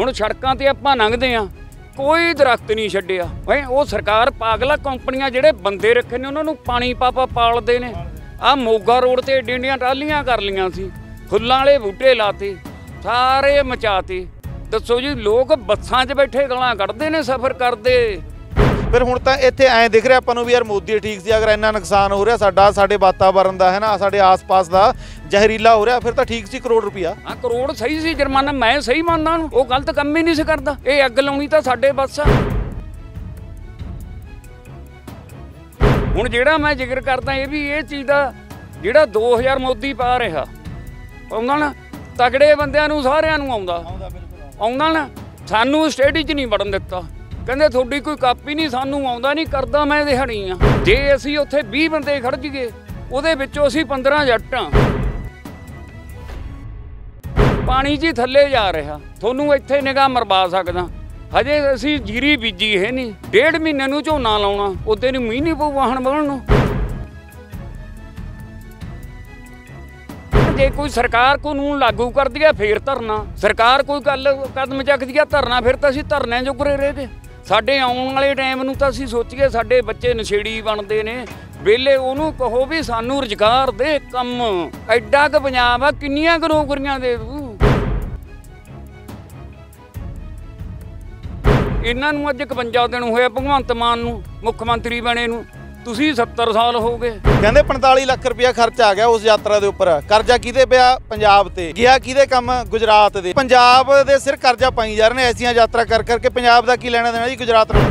ਹੁਣ ਸੜਕਾਂ ਤੇ ਆਪਾਂ ਲੰਘਦੇ ਆ ਕੋਈ ਦਰਖਤ ਨਹੀਂ ਛੱਡਿਆ ਓਏ ਉਹ ਸਰਕਾਰ ਪਾਗਲਾ ਕੰਪਨੀਆਂ ਜਿਹੜੇ ਬੰਦੇ ਰੱਖੇ ਨੇ ਉਹਨਾਂ ਨੂੰ ਪਾਣੀ ਪਾਪਾ ਪਾਲਦੇ ਨੇ ਆ ਮੋਗਾ ਰੋਡ ਤੇ ਡਿੰਡੀਆਂ ਟਾਲੀਆਂ ਕਰ ਲੀਆਂ ਸੀ ਫੁੱਲਾਂ ਵਾਲੇ ਬੂਟੇ ਲਾਤੇ ਸਾਰੇ ਮਚਾਤੇ ਦੱਸੋ ਜੀ ਲੋਕ ਬੱਸਾਂ 'ਚ ਬੈਠੇ ਗਲਾਂ ਕੱਢਦੇ ਨੇ ਸਫ਼ਰ ਕਰਦੇ ਫਿਰ ਹੁਣ ਤਾਂ ਇੱਥੇ ਐ ਦਿਖ ਰਿਹਾ ਆਪਾਂ ਨੂੰ ਵੀ ਯਾਰ ਮੋਦੀ ਠੀਕ ਸੀ ਅਗਰ ਇੰਨਾ ਨੁਕਸਾਨ ਹੋ ਰਿਹਾ ਸਾਡਾ ਸਾਡੇ ਵਾਤਾਵਰਣ ਦਾ ਹੈ ਨਾ ਸਾਡੇ ਆਸ-ਪਾਸ ਦਾ ਜ਼ਹਿਰੀਲਾ ਹੋ ਰਿਹਾ ਫਿਰ ਤਾਂ ਠੀਕ ਸੀ ਕਰੋੜ ਰੁਪਿਆ ਆ ਕਰੋੜ ਸਹੀ ਸੀ ਜੁਰਮਾਨਾ ਮੈਂ ਸਹੀ ਮੰਨਦਾ ਨੂੰ ਉਹ ਗਲਤ ਕੰਮ ਹੀ ਨਹੀਂ ਸੀ ਕਰਦਾ ਇਹ ਅੱਗ ਲਾਉਣੀ ਤਾਂ ਸਾਡੇ ਬਸ ਆ ਹੁਣ ਜਿਹੜਾ ਮੈਂ ਜ਼ਿਕਰ ਕਰਦਾ ਇਹ ਵੀ ਇਹ ਚੀਜ਼ ਦਾ ਜਿਹੜਾ 2000 ਮੋਦੀ ਪਾ ਰਿਹਾ ਆਉਂਦਾ ਨਾ ਤਗੜੇ ਬੰਦਿਆਂ ਨੂੰ ਸਾਰਿਆਂ ਨੂੰ ਆਉਂਦਾ ਆਉਂਦਾ ਨਾ ਸਾਨੂੰ ਸਟੇਡੀ 'ਚ ਨਹੀਂ ਵੜਨ ਦਿੱਤਾ ਕਹਿੰਦੇ ਤੁਹਾਡੀ ਕੋਈ ਕਾਪੀ ਨਹੀਂ ਸਾਨੂੰ ਆਉਂਦਾ ਨਹੀਂ ਕਰਦਾ ਮੈਂ ਦਿਹਾੜੀ ਆ ਜੇ ਅਸੀਂ ਉੱਥੇ 20 ਬੰਦੇ ਖੜ ਜੀਏ ਉਹਦੇ ਵਿੱਚੋਂ ਅਸੀਂ 15 ਜੱਟਾਂ ਪਾਣੀ ਜੀ ਥੱਲੇ ਜਾ ਰਿਹਾ ਤੁਹਾਨੂੰ ਇੱਥੇ ਨਿਗਾ ਮਰਵਾ ਸਕਦਾ ਹਜੇ ਅਸੀਂ ਜੀਰੀ ਬੀਜੀ ਹੈ ਨਹੀਂ ਡੇਢ ਮਹੀਨੇ ਨੂੰ ਝੋਨਾ ਲਾਉਣਾ ਉਦੋਂ ਨੂੰ ਮੀਂਹ ਨਹੀਂ ਪਊ ਵਾਹਣ ਬਣਨ ਨੂੰ ਜੇ ਕੋਈ ਸਰਕਾਰ ਕਾਨੂੰਨ ਲਾਗੂ ਕਰਦੀ ਹੈ ਫੇਰ ਧਰਨਾ ਸਰਕਾਰ ਕੋਈ ਗੱਲ ਕਦਮ ਚੱਕਦੀ ਹੈ ਧਰਨਾ ਫਿਰ ਤਾਂ ਅਸੀਂ ਧਰਨੇ ਜੋਗਰੇ ਰਹੇ ਗਏ ਸਾਡੇ ਆਉਣ ਵਾਲੇ ਟਾਈਮ ਨੂੰ ਤਾਂ ਅਸੀਂ ਸੋਚੀਏ ਸਾਡੇ ਬੱਚੇ ਨਸ਼ੇੜੀ ਬਣਦੇ ਨੇ ਵੇਲੇ ਉਹਨੂੰ ਕਹੋ ਵੀ ਸਾਨੂੰ ਰੁਜ਼ਗਾਰ ਦੇ ਕੰਮ ਐਡਾ ਕਿ ਪੰਜਾਬ ਆ ਕਿੰਨੀਆਂ ਕੁ ਦੇ ਤੂੰ ਇਹਨਾਂ ਨੂੰ ਅੱਜ 51 ਦਿਨ ਹੋਇਆ ਭਗਵੰਤ ਮਾਨ ਨੂੰ ਮੁੱਖ ਮੰਤਰੀ ਬਣੇ ਨੂੰ ਤੁਸੀਂ 70 ਸਾਲ ਹੋ ਗਏ ਕਹਿੰਦੇ 45 ਲੱਖ ਰੁਪਇਆ ਖਰਚ ਆ ਗਿਆ ਉਸ ਯਾਤਰਾ ਦੇ ਉੱਪਰ ਕਰਜ਼ਾ ਕਿਹਦੇ ਪਿਆ ਪੰਜਾਬ ਤੇ ਗਿਆ ਕਿਹਦੇ ਕੰਮ ਗੁਜਰਾਤ ਦੇ ਪੰਜਾਬ ਦੇ ਸਿਰ ਕਰਜ਼ਾ ਪਾਈ ਜਾ ਰਹੇ ਨੇ ਐਸੀਆਂ ਯਾਤਰਾ ਕਰ ਕਰਕੇ ਪੰਜਾਬ ਦਾ ਕੀ ਲੈਣਾ ਦੇਣਾ ਜੀ ਗੁਜਰਾਤ ਨੂੰ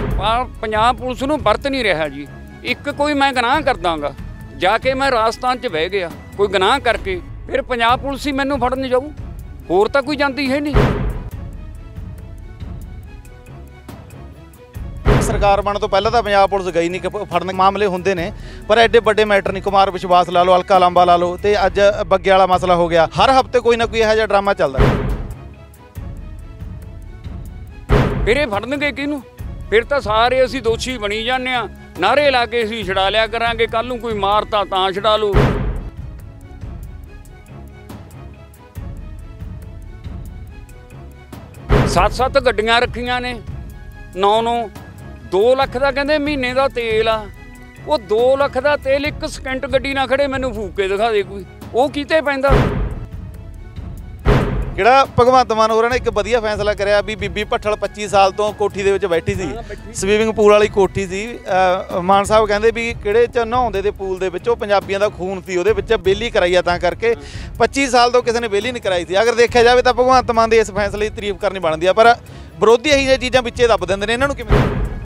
ਪੰਜਾਬ ਪੁਲਿਸ ਨੂੰ ਵਰਤ ਨਹੀਂ ਰਿਹਾ ਜੀ ਇੱਕ ਕੋਈ ਮੈਂ ਗਨਾਹ ਕਰਦਾਗਾ ਜਾ ਕੇ ਮੈਂ ਰਾਜਸਥਾਨ 'ਚ ਬਹਿ ਗਿਆ ਕੋਈ ਗਨਾਹ ਕਰਕੇ ਫਿਰ ਪੰਜਾਬ ਪੁਲਿਸ ਹੀ ਮੈਨੂੰ ਫੜਨ ਜਾਊ ਹੋਰ ਤਾਂ ਕੋਈ ਜਾਂਦੀ ਹੈ ਨਹੀਂ ਸਰਕਾਰ ਬਣਨ ਤੋਂ ਪਹਿਲਾਂ ਤਾਂ ਪੰਜਾਬ ਪੁਲਿਸ ਗਈ ਨਹੀਂ ਫੜਨ ਮਾਮਲੇ ਹੁੰਦੇ ਨੇ ਪਰ ਐਡੇ ਵੱਡੇ ਮੈਟਰ ਨਹੀਂ ਕੁਮਾਰ ਵਿਸ਼ਵਾਸ ਲਾ ਲਓ ਅਲਕਾ ਲਾਂਬਾ ਲਾ ਲਓ ਤੇ ਅੱਜ ਬੱਗੇ ਵਾਲਾ ਮਸਲਾ ਹੋ ਗਿਆ ਹਰ ਹਫਤੇ ਕੋਈ ਨਾ ਕੋਈ ਇਹੋ ਜਿਹਾ ਡਰਾਮਾ ਚੱਲਦਾ ਫਿਰ ਫੜਨਗੇ ਕਿਹਨੂੰ ਫਿਰ ਤਾਂ ਸਾਰੇ ਅਸੀਂ ਦੋਸ਼ੀ ਬਣੀ ਜਾਂਦੇ ਆ ਨਾਰੇ ਲਾ ਕੇ ਅਸੀਂ ਛਡਾ ਲਿਆ ਕਰਾਂਗੇ ਕੱਲ ਨੂੰ ਕੋਈ ਮਾਰਤਾ ਤਾਂ ਛਡਾ ਲੂ ਸੱਤ ਸੱਤ ਗੱਡੀਆਂ ਰੱਖੀਆਂ ਨੇ ਨੌ ਨੌ 2 ਲੱਖ ਦਾ ਕਹਿੰਦੇ ਮਹੀਨੇ ਦਾ ਤੇਲ ਆ ਉਹ 2 ਲੱਖ ਦਾ ਤੇਲ ਇੱਕ ਸਕਿੰਟ ਗੱਡੀ ਨਾ ਖੜੇ ਮੈਨੂੰ ਫੂਕ ਕੇ ਦਿਖਾ ਦੇ ਕੋਈ ਉਹ ਕੀਤੇ ਪੈਂਦਾ ਕਿਹੜਾ ਭਗਵੰਤ ਮਾਨ ਹੋਰਾਂ ਨੇ ਇੱਕ ਵਧੀਆ ਫੈਸਲਾ ਕਰਿਆ ਵੀ ਬੀਬੀ ਭੱਠਲ 25 ਸਾਲ ਤੋਂ ਕੋਠੀ ਦੇ ਵਿੱਚ ਬੈਠੀ ਸੀ ਸਵੀਵਿੰਗ ਪੂਲ ਵਾਲੀ ਕੋਠੀ ਸੀ ਮਾਨ ਸਾਹਿਬ ਕਹਿੰਦੇ ਵੀ ਕਿਹੜੇ ਚ ਨਹਾਉਂਦੇ ਦੇ ਪੂਲ ਦੇ ਵਿੱਚ ਉਹ ਪੰਜਾਬੀਆਂ ਦਾ ਖੂਨ ਸੀ ਉਹਦੇ ਵਿੱਚ ਬੇਲੀ ਕਰਾਈਆ ਤਾਂ ਕਰਕੇ 25 ਸਾਲ ਤੋਂ ਕਿਸੇ ਨੇ ਬੇਲੀ ਨਹੀਂ ਕਰਾਈ ਸੀ ਅਗਰ ਦੇਖਿਆ ਜਾਵੇ ਤਾਂ ਭਗਵੰਤ ਮਾਨ ਦੇ ਇਸ ਫੈਸਲੇ ਦੀ ਤਾਰੀਫ ਕਰਨੀ ਬਣਦੀ ਆ ਪਰ ਵਿਰੋਧੀ ਇਹੀ ਚੀਜ਼ਾਂ ਵਿੱਚੇ ਦੱਬ ਦਿੰਦੇ ਨੇ ਇਹਨਾਂ ਨੂੰ ਕਿਵੇਂ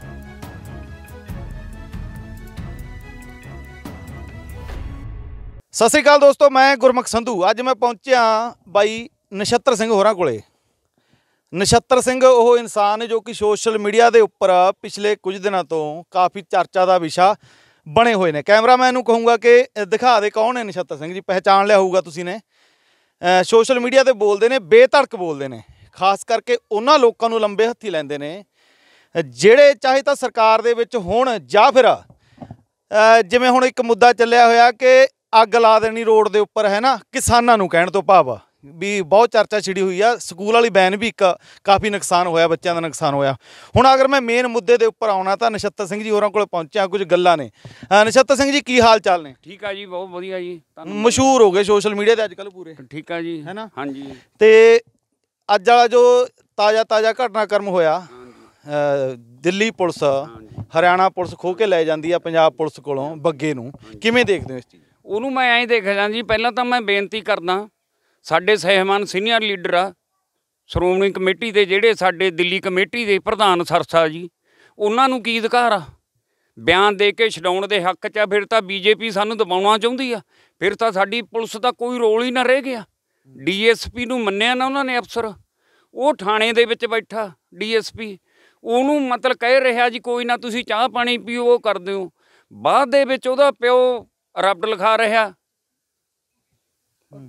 ਸਤਿ ਸ੍ਰੀ ਅਕਾਲ ਦੋਸਤੋ ਮੈਂ ਗੁਰਮਖ ਸੰਧੂ ਅੱਜ ਮੈਂ ਪਹੁੰਚਿਆ ਬਾਈ ਨਛੱਤਰ ਸਿੰਘ ਹੋਰਾਂ ਕੋਲੇ ਨਛੱਤਰ ਸਿੰਘ ਉਹ ਇਨਸਾਨ ਹੈ ਜੋ ਕਿ ਸੋਸ਼ਲ ਮੀਡੀਆ ਦੇ ਉੱਪਰ ਪਿਛਲੇ ਕੁਝ ਦਿਨਾਂ ਤੋਂ ਕਾਫੀ ਚਰਚਾ ਦਾ ਵਿਸ਼ਾ ਬਣੇ ਹੋਏ ਨੇ ਕੈਮਰਾਮੈਨ ਨੂੰ ਕਹੂੰਗਾ ਕਿ ਦਿਖਾ ਦੇ ਕੌਣ ਹੈ ਨਛੱਤਰ ਸਿੰਘ ਜੀ ਪਹਿਚਾਣ ਲਿਆ ਹੋਊਗਾ ਤੁਸੀਂ ਨੇ ਸੋਸ਼ਲ ਮੀਡੀਆ ਤੇ ਬੋਲਦੇ ਨੇ ਬੇਤੜਕ ਬੋਲਦੇ ਨੇ ਖਾਸ ਕਰਕੇ ਉਹਨਾਂ ਲੋਕਾਂ ਨੂੰ ਲੰਬੇ ਹੱਥੀ ਲੈਂਦੇ ਨੇ ਜਿਹੜੇ ਚਾਹੇ ਤਾਂ ਸਰਕਾਰ ਦੇ ਵਿੱਚ ਹੋਣ ਜਾਂ ਫਿਰ ਜਿਵੇਂ ਹੁਣ ਇੱਕ ਮੁੱਦਾ ਚੱਲਿਆ ਹੋਇਆ ਕਿ ਅੱਗ ਲਾ ਦੇਣੀ ਰੋਡ ਦੇ ਉੱਪਰ ਹੈ ਨਾ ਕਿਸਾਨਾਂ ਨੂੰ ਕਹਿਣ ਤੋਂ ਭਾਵ ਵੀ ਬਹੁਤ ਚਰਚਾ ਛਿੜੀ ਹੋਈ ਆ ਸਕੂਲ ਵਾਲੀ ਬੈਨ ਵੀ ਇੱਕ ਕਾਫੀ ਨੁਕਸਾਨ ਹੋਇਆ ਬੱਚਿਆਂ ਦਾ ਨੁਕਸਾਨ ਹੋਇਆ ਹੁਣ ਅਗਰ ਮੈਂ ਮੇਨ ਮੁੱਦੇ ਦੇ ਉੱਪਰ ਆਉਣਾ ਤਾਂ ਨਛੱਤਰ ਸਿੰਘ ਜੀ ਹੋਰਾਂ ਕੋਲ ਪਹੁੰਚਿਆ ਕੁਝ ਗੱਲਾਂ ਨੇ ਨਛੱਤਰ ਸਿੰਘ ਜੀ ਕੀ ਹਾਲ ਚਾਲ ਨੇ ਠੀਕ ਆ ਜੀ ਬਹੁਤ ਵਧੀਆ ਜੀ ਮਸ਼ਹੂਰ ਹੋ ਗਏ ਸੋਸ਼ਲ ਮੀਡੀਆ ਤੇ ਅੱਜ ਕੱਲ ਪੂਰੇ ਠੀਕ ਆ ਜੀ ਹੈਨਾ ਹਾਂਜੀ ਤੇ ਅੱਜ ਵਾਲਾ ਜੋ ਤਾਜ਼ਾ ਤਾਜ਼ਾ ਘਟਨਾਕ੍ਰਮ ਹੋਇਆ ਦਿੱਲੀ ਪੁਲਿਸ ਹਰਿਆਣਾ ਪੁਲਿਸ ਖੋ ਕੇ ਲੈ ਜਾਂਦੀ ਆ ਪੰਜਾਬ ਪੁਲਿਸ ਕੋਲੋਂ ਬੱਗੇ ਨੂੰ ਕਿਵੇਂ ਦੇਖਦੇ ਹੋ ਇਸ ਚੀਜ਼ ਉਹਨੂੰ ਮੈਂ ਐਂ ਦੇਖ ਦੇਖਦਾ ਜੀ ਪਹਿਲਾਂ ਤਾਂ ਮੈਂ ਬੇਨਤੀ ਕਰਦਾ ਸਾਡੇ ਸਹਿਮਾਨ ਸੀਨੀਅਰ ਲੀਡਰ ਆ ਸ਼੍ਰੋਮਣੀ ਕਮੇਟੀ ਦੇ ਜਿਹੜੇ ਸਾਡੇ ਦਿੱਲੀ ਕਮੇਟੀ ਦੇ ਪ੍ਰਧਾਨ ਸਰਸਾ ਜੀ ਉਹਨਾਂ ਨੂੰ ਕੀ ਅਧਿਕਾਰ ਆ ਬਿਆਨ ਦੇ ਕੇ ਛਡਾਉਣ ਦੇ ਹੱਕ 'ਚ ਆ ਫਿਰ ਤਾਂ ਬੀਜੇਪੀ ਸਾਨੂੰ ਦਬਾਉਣਾ ਚਾਹੁੰਦੀ ਆ ਫਿਰ ਤਾਂ ਸਾਡੀ ਪੁਲਿਸ ਦਾ ਕੋਈ ਰੋਲ ਹੀ ਨਾ ਰਹਿ ਗਿਆ ਡੀਐਸਪੀ ਨੂੰ ਮੰਨਿਆ ਨਾ ਉਹਨਾਂ ਨੇ ਅਫਸਰ ਉਹ ਥਾਣੇ ਦੇ ਵਿੱਚ ਬੈਠਾ ਡੀਐਸਪੀ ਉਹਨੂੰ ਮਤਲਬ ਕਹਿ ਰਿਹਾ ਜੀ ਕੋਈ ਨਾ ਤੁਸੀਂ ਚਾਹ ਪਾਣੀ ਪੀਓ ਉਹ ਕਰਦੇ ਹੋ ਬਾਅਦ ਦੇ ਵਿੱਚ ਉਹਦਾ ਪਿਓ ਰਬੜ ਲਿਖਾ ਰਿਹਾ